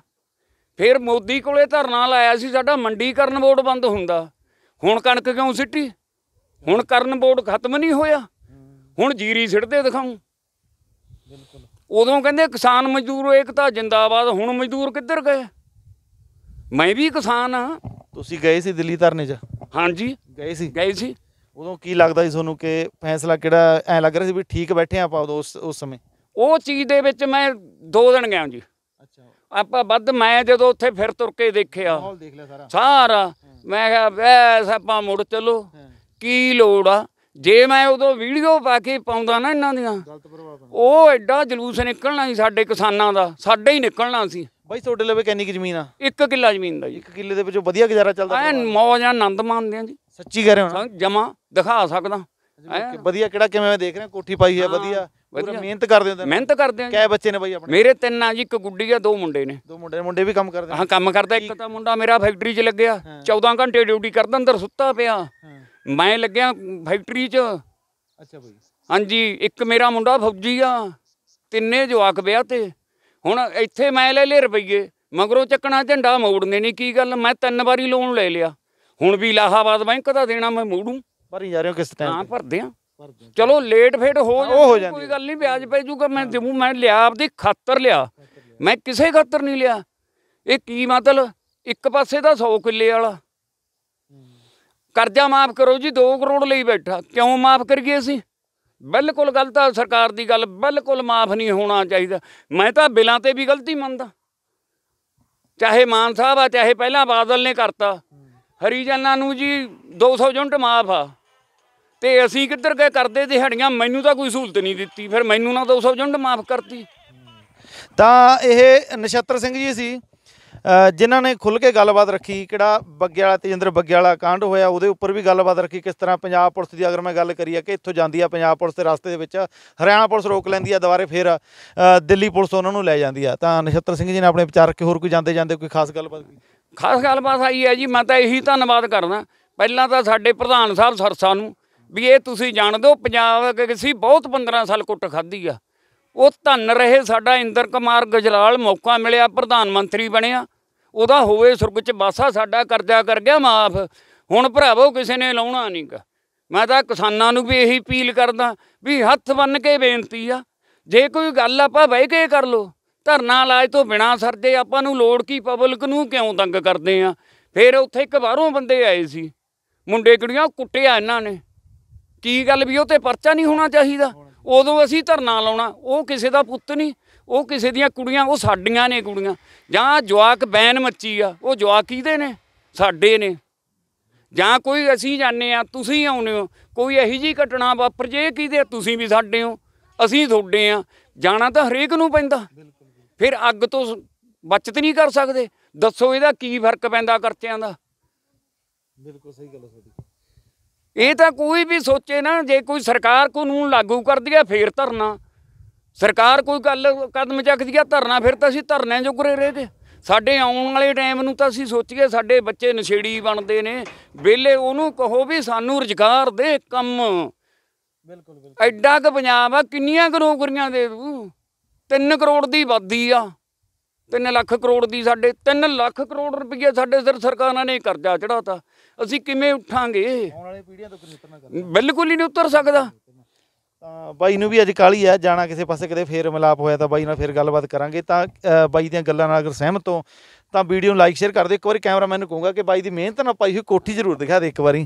ਫਿਰ ਮੋਦੀ ਕੋਲੇ ਧਰਨਾ ਲਾਇਆ ਸੀ ਸਾਡਾ ਮੰਡੀਕਰਨ ਬੋਰਡ ਬੰਦ ਹੁੰਦਾ ਹੁਣ ਕਣਕ ਕਿਉਂ ਸਿੱਟੀ ਹੁਣ ਕਰਨ ਬੋਰਡ ਖਤਮ ਨਹੀਂ ਹੋਇਆ ਹੁਣ ਜੀਰੀ ਸਿੱਟਦੇ ਦਿਖਾਉਂ ਬਿਲਕੁਲ ਉਦੋਂ ਕਹਿੰਦੇ ਕਿਸਾਨ ਮਜ਼ਦੂਰ ਏਕਤਾ ਜਿੰਦਾਬਾਦ ਹੁਣ ਮਜ਼ਦੂਰ ਕਿੱਧਰ ਗਏ ਮੈਂ ਵੀ ਕਿਸਾਨ ਆ ਤੁਸੀਂ ਗਏ ਸੀ ਦਿੱਲੀ ਧਰਨੇ 'ਚ ਹਾਂਜੀ ਗਏ ਸੀ ਗਏ ਸੀ ਉਦੋਂ ਕੀ ਲੱਗਦਾ ਸੀ ਤੁਹਾਨੂੰ ਕਿ ਫੈਸਲਾ ਕਿਹੜਾ ਐ ਲੱਗ ਰਿਹਾ ਸੀ ਵੀ ਠੀਕ ਬੈਠੇ ਆਪਾਂ ਉਸ ਉਸ ਸਮੇਂ ਉਹ ਚੀਜ਼ ਦੇ ਵਿੱਚ ਮੈਂ 2 ਦਿਨ ਗਿਆ ਜੀ ਆਪਾਂ ਵੱਧ ਮੈਂ ਜਦੋਂ ਉੱਥੇ ਫਿਰ ਤੁਰ ਕੇ ਦੇਖਿਆ ਸਾਰਾ ਮੈਂ ਕਿਹਾ ਵੈਸ ਆਪਾਂ ਮੁੜ ਚਲੋ ਕੀ ਲੋੜ ਆ ਜੇ ਮੈਂ ਉਦੋਂ ਵੀਡੀਓ ਪਾ ਕੇ ਪਾਉਂਦਾ ਨਾ ਇਹਨਾਂ ਦੀਆਂ ਉਹ ਐਡਾ ਜਲੂਸ ਨਿਕਲਣਾ ਸੀ ਸਾਡੇ ਕਿਸਾਨਾਂ ਦਾ ਸਾਡੇ ਹੀ ਨਿਕਲਣਾ ਸੀ ਬਾਈ ਤੁਹਾਡੇ ਲਵੇ ਕਿੰਨੀ ਕਿ ਜ਼ਮੀਨ ਆ 1 ਕਿੱਲਾ ਜ਼ਮੀਨ ਦਾ ਜੀ 1 ਕਿੱਲੇ ਦੇ ਵਿੱਚੋਂ ਵਧੀਆ ਗੁਜ਼ਾਰਾ ਚੱਲਦਾ ਐ ਮੌਜ ਆਨੰਦ ਮਾਣਦੇ ਆ ਜੀ ਸੱਚੀ ਕਹਿ ਰਹੇ ਹੋ ਜਮਾ ਦਿਖਾ ਸਕਦਾ ਵਧੀਆ ਕਿਹੜਾ ਕਿਵੇਂ ਦੇਖ ਰਹੇ ਕੋਠੀ ਪਾਈ ਹੈ ਵਧੀਆ ਪੂਰਾ ਮਿਹਨਤ ਕਰਦੇ ਹਾਂ ਮਿਹਨਤ ਕਰਦੇ ਆ ਕੈ ਬੱਚੇ ਨੇ ਬਾਈ ਆਪਣੇ ਮੇਰੇ ਤਿੰਨ ਆ ਜੀ ਇੱਕ ਗੁੱਡੀ ਆ ਦੋ ਮੁੰਡੇ ਨੇ ਦੋ ਮੁੰਡੇ ਮੁੰਡੇ ਵੀ ਕੰਮ ਕਰਦੇ ਆ ਹਾਂ ਕੰਮ ਕਰਦਾ ਇੱਕ ਤਾਂ ਮੁੰਡਾ ਮੇਰਾ ਫੈਕਟਰੀ 'ਚ ਲੱਗਿਆ 14 ਘੰਟੇ ਡਿਊਟੀ ਕਰਦਾ ਅੰਦਰ ਸੁੱਤਾ ਪਿਆ ਮੈਂ ਲੱਗਿਆ ਫੈਕਟਰੀ 'ਚ ਅੱਛਾ ਬਾਈ ਹਾਂਜੀ ਇੱਕ ਮੇਰਾ ਮੁੰਡਾ ਫੌਜੀ ਆ ਤਿੰਨੇ ਜਵਾਕ ਵਿਆਹ ਤੇ ਹੁਣ ਇੱਥੇ ਮੈਂ ਲੈ ਲੈ ਰੁਪਈਏ ਮਗਰੋਂ ਚੱਕਣਾ ਝੰਡਾ ਮੋੜਨੇ ਨਹੀਂ ਕੀ ਗੱਲ ਮੈਂ ਤਿੰਨ ਵਾਰੀ ਲੋਨ ਲੈ ਲਿਆ ਹੁਣ ਵੀ ਲਾਹਾਬਾਦ ਬੈਂਕ ਦਾ ਦੇਣਾ ਮੈਂ ਮੋੜੂ ਭਰੀ ਜਾ ਰਹੇ ਹੋ ਕਿਸ ਟਾਈਮ ਹਾਂ ਭਰਦੇ ਆ ਚਲੋ ਲੇਟ ਫੇਟ ਹੋ ਜਾਂਦੀ ਕੋਈ ਗੱਲ ਨਹੀਂ ਵਿਆਜ ਪੈ ਜੂਗਾ ਮੈਂ ਦੇਵੂ ਮੈਂ ਲਿਆ ਆਪਦੀ ਖਾਤਰ ਲਿਆ ਮੈਂ ਕਿਸੇ ਖਾਤਰ ਨਹੀਂ ਲਿਆ ਇਹ ਕੀ ਮਤਲਬ ਇੱਕ ਪਾਸੇ ਤਾਂ 100 ਕਿੱਲੇ ਵਾਲਾ ਕਰਜ਼ਾ ਮਾਫ ਕਰੋ ਜੀ 2 ਕਰੋੜ ਲਈ ਬੈਠਾ ਕਿਉਂ ਮਾਫ ਕਰ ਗਏ ਸੀ ਬਿਲਕੁਲ ਗਲਤ ਆ ਸਰਕਾਰ ਦੀ ਗੱਲ ਬਿਲਕੁਲ ਮਾਫ ਨਹੀਂ ਹੋਣਾ ਚਾਹੀਦਾ ਮੈਂ ਤਾਂ ਬਿਲਾਂ ਤੇ ਵੀ ਗਲਤੀ ਮੰਨਦਾ ਚਾਹੇ ਮਾਨ ਸਾਹਿਬ ਆ ਚਾਹੇ ਪਹਿਲਾਂ ਬਾਦਲ ਨੇ ਕਰਤਾ ਹਰੀਜਨਾਂ ਨੂੰ ਜੀ 200 ਯੂਨਿਟ ਮਾਫ ਆ ਤੇ ਅਸੀਂ ਕਿੱਧਰ ਗਏ ਕਰਦੇ ਦਿਹਾੜੀਆਂ ਮੈਨੂੰ ਤਾਂ ਕੋਈ ਸਹੂਲਤ ਨਹੀਂ ਦਿੱਤੀ ਫਿਰ ਮੈਨੂੰ ਨਾ ਤਾਂ ਉਸ ਜੰਡ ਮਾਫ ਕਰਤੀ ਤਾਂ ਇਹ ਨਛੱਤਰ ਸਿੰਘ ਜੀ ਸੀ ਜਿਨ੍ਹਾਂ ਨੇ ਖੁੱਲ ਕੇ ਗੱਲਬਾਤ ਰੱਖੀ ਕਿਹੜਾ ਬੱਗੇ ਵਾਲਾ ਤੇਜਿੰਦਰ ਬੱਗੇ ਵਾਲਾ ਕਾਂਡ ਹੋਇਆ ਉਹਦੇ ਉੱਪਰ ਵੀ ਗੱਲਬਾਤ ਰੱਖੀ ਕਿਸ ਤਰ੍ਹਾਂ ਪੰਜਾਬ ਪੁਲਿਸ ਦੀ ਅਗਰ ਮੈਂ ਗੱਲ ਕਰੀ ਆ ਕਿ ਇੱਥੋਂ ਜਾਂਦੀ ਆ ਪੰਜਾਬ ਪੁਲਿਸ ਦੇ ਰਸਤੇ ਦੇ ਵਿੱਚ ਹਰਿਆਣਾ ਪੁਲਿਸ ਰੋਕ ਲੈਂਦੀ ਆ ਦੁਬਾਰੇ ਫੇਰ ਦਿੱਲੀ ਪੁਲਿਸ ਉਹਨਾਂ ਨੂੰ ਲੈ ਜਾਂਦੀ ਆ ਤਾਂ ਨਛੱਤਰ ਸਿੰਘ ਜੀ ਨੇ ਆਪਣੇ ਵਿਚਾਰ ਕਿ ਹੋਰ ਕੋਈ ਜਾਂਦੇ ਜਾਂਦੇ ਕੋਈ ਖਾਸ ਗੱਲਬਾਤ ਖਾਸ ਗੱਲਬਾਤ ਆਈ ਹੈ ਜੀ ਮੈਂ ਤਾਂ ਇਹੀ ਧੰਨਵਾਦ ਕਰਨਾ ਪਹਿਲਾਂ ਤਾਂ ਸਾਡੇ ਪ੍ਰਧਾਨ ਸਾਹਿਬ ਸਰਸਾ ਨੂੰ ਵੀ ਇਹ ਤੁਸੀਂ ਜਾਣਦੇ ਹੋ ਪੰਜਾਬ ਕਿਸੇ ਬਹੁਤ 15 ਸਾਲ ਕੁੱਟ ਖਾਧੀ ਆ ਉਹ ਧੰਨ ਰਹੇ ਸਾਡਾ ਇੰਦਰ ਕੁਮਾਰ ਗਜਰਾਲ ਮੌਕਾ ਮਿਲਿਆ ਪ੍ਰਧਾਨ ਮੰਤਰੀ ਬਣਿਆ ਉਹਦਾ ਹੋਵੇ ਸੁਰਗ ਚ ਬਾਸਾ ਸਾਡਾ ਕਰਜ਼ਾ ਕਰ ਗਿਆ ਮਾਫ ਹੁਣ ਭਰਾਵੋ ਕਿਸੇ ਨੇ ਲਾਉਣਾ ਨਹੀਂਗਾ ਮੈਂ ਤਾਂ ਕਿਸਾਨਾਂ ਨੂੰ ਵੀ ਇਹੀ ਅਪੀਲ ਕਰਦਾ ਵੀ ਹੱਥ ਬੰਨ ਕੇ ਬੇਨਤੀ ਆ ਜੇ ਕੋਈ ਗੱਲ ਆਪਾਂ ਬਹਿ ਕੇ ਕਰ ਲੋ ਧਰਨਾ ਲਾਜ ਤੋਂ ਬਿਨਾ ਸਰਦੇ ਆਪਾਂ ਨੂੰ ਲੋੜ ਕੀ ਪਬਲਿਕ ਨੂੰ ਕਿਉਂ ਤੰਗ ਕਰਦੇ ਆ ਫਿਰ ਉੱਥੇ ਇੱਕ ਬਾਹਰੋਂ ਬੰਦੇ ਆਏ ਸੀ ਮੁੰਡੇ ਕੁੜੀਆਂ ਕੁੱਟਿਆ ਇਹਨਾਂ ਨੇ ਕੀ ਗੱਲ ਵੀ ਉਹ ਤੇ ਪਰਚਾ ਨਹੀਂ ਹੋਣਾ ਚਾਹੀਦਾ ਉਦੋਂ ਅਸੀਂ ਧਰਨਾ ਲਾਉਣਾ ਉਹ ਕਿਸੇ ਦਾ ਪੁੱਤ ਨਹੀਂ ਉਹ ਕਿਸੇ ਦੀਆਂ ਕੁੜੀਆਂ ਉਹ ਸਾਡੀਆਂ ਨੇ ਕੁੜੀਆਂ ਜਾਂ ਜਵਾਕ ਬੈਨ ਮੱਚੀ ਆ ਉਹ ਜਵਾਕ ਦੇ ਨੇ ਸਾਡੇ ਨੇ ਜਾਂ ਕੋਈ ਅਸੀਂ ਜਾਣੇ ਆ ਤੁਸੀਂ ਆਉਨੇ ਹੋ ਕੋਈ ਇਹੀ ਜੀ ਘਟਨਾ ਵਾਪਰ ਜੇ ਦੇ ਤੁਸੀਂ ਵੀ ਸਾਡੇ ਹੋ ਅਸੀਂ ਤੁਹਾਡੇ ਆ ਜਾਣਾ ਤਾਂ ਹਰੇਕ ਨੂੰ ਪੈਂਦਾ ਫਿਰ ਅੱਗ ਤੋਂ ਬਚਤ ਨਹੀਂ ਕਰ ਸਕਦੇ ਦੱਸੋ ਇਹਦਾ ਕੀ ਫਰਕ ਪੈਂਦਾ ਕਰਤਿਆਂ ਦਾ ਬਿਲਕੁਲ ਸਹੀ ਗੱਲ ਹੈ ਤੁਹਾਡੀ ਇਹ ਤਾਂ ਕੋਈ ਵੀ ਸੋਚੇ ਨਾ ਜੇ ਕੋਈ ਸਰਕਾਰ ਕਾਨੂੰਨ ਲਾਗੂ ਕਰਦੀ ਹੈ ਫੇਰ ਧਰਨਾ ਸਰਕਾਰ ਕੋਈ ਗੱਲ ਕਦਮ ਚੱਕਦੀ ਹੈ ਧਰਨਾ ਫਿਰ ਤਾਂ ਅਸੀਂ ਧਰਨੇ ਰਹੇ ਤੇ ਸਾਡੇ ਆਉਣ ਵਾਲੇ ਟਾਈਮ ਨੂੰ ਤਾਂ ਅਸੀਂ ਸੋਚੀਏ ਸਾਡੇ ਬੱਚੇ ਨਸ਼ੇੜੀ ਬਣਦੇ ਨੇ ਵੇਲੇ ਉਹਨੂੰ ਕਹੋ ਵੀ ਸਾਨੂੰ ਰੁਜ਼ਗਾਰ ਦੇ ਕੰਮ ਬਿਲਕੁਲ ਬਿਲਕੁਲ ਐਡਾ ਕ ਪੰਜਾਬ ਆ ਕਿੰਨੀਆਂ ਕਰੋੜੀਆਂ ਦੇ ਦੂ 3 ਕਰੋੜ ਦੀ ਵਾਦੀ ਆ 3 ਲੱਖ ਕਰੋੜ ਦੀ ਸਾਡੇ 3 ਲੱਖ ਕਰੋੜ ਰੁਪਏ ਸਾਡੇ ਸਿਰ ਸਰਕਾਰਾਂ ਨੇ ਕਰਜ਼ਾ ਚੜਾਤਾ ਅਸੀਂ ਕਿਵੇਂ ਉੱਠਾਂਗੇ ਆਉਣ ਵਾਲੇ ਤੋਂ ਬਿਲਕੁਲ ਹੀ ਨਹੀਂ ਉਤਰ ਸਕਦਾ ਤਾਂ ਬਾਈ ਨੂੰ ਵੀ ਅੱਜ ਕਾਲੀ ਹੈ ਜਾਣਾ ਕਿਸੇ ਪਾਸੇ ਕਿਤੇ ਫੇਰ ਮਿਲਾਪ ਹੋਇਆ ਤਾਂ ਬਾਈ ਨਾਲ ਫੇਰ ਗੱਲਬਾਤ ਕਰਾਂਗੇ ਤਾਂ ਬਾਈ ਦੀਆਂ ਗੱਲਾਂ ਨਾਲ ਅਗਰ ਸਹਿਮਤ ਹੋ ਤਾਂ ਵੀਡੀਓ ਨੂੰ ਲਾਈਕ ਸ਼ੇਅਰ ਕਰ ਦਿਓ ਇੱਕ ਵਾਰੀ ਕੈਮਰਾਮੈਨ ਨੂੰ ਕਹੂੰਗਾ ਕਿ ਬਾਈ ਦੀ ਮਿਹਨਤ ਨਾਲ ਪਾਈ ਹੋਈ ਕੋਠੀ ਜ਼ਰੂਰ ਦਿਖਾ ਦੇ ਇੱਕ ਵਾਰੀ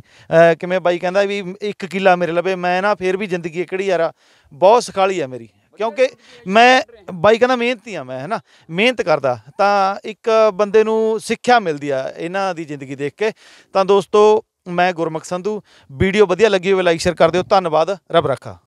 ਕਿਵੇਂ ਬਾਈ ਕਹਿੰਦਾ ਵੀ ਇੱਕ ਕਿਲਾ ਮੇਰੇ ਲਵੇ ਮੈਂ ਨਾ ਫੇਰ ਵੀ ਜ਼ਿੰਦਗੀ ਕਿਹੜੀ ਯਾਰਾ ਬਹੁਤ ਸਖਾਲੀ ਹੈ ਮੇਰੀ ਕਿਉਂਕਿ ਮੈਂ ਬਾਈ ਕਹਿੰਦਾ ਮਿਹਨਤੀ ਆ ਮੈਂ ਹੈਨਾ ਮਿਹਨਤ ਕਰਦਾ ਤਾਂ ਇੱਕ ਬੰਦੇ ਨੂੰ ਸਿੱਖਿਆ ਮਿਲਦੀ ਆ ਇਹਨਾਂ ਦੀ ਜ਼ਿੰਦਗੀ ਦੇਖ ਕੇ ਤਾਂ ਦੋਸਤੋ ਮੈਂ ਗੁਰਮਖ ਸੰਧੂ ਵੀਡੀਓ ਵਧੀਆ ਲੱਗੀ ਹੋਵੇ ਲਾਈਕ ਸ਼ੇਅਰ ਕਰ ਦਿਓ ਧੰਨਵਾਦ ਰੱਬ ਰੱਖਾ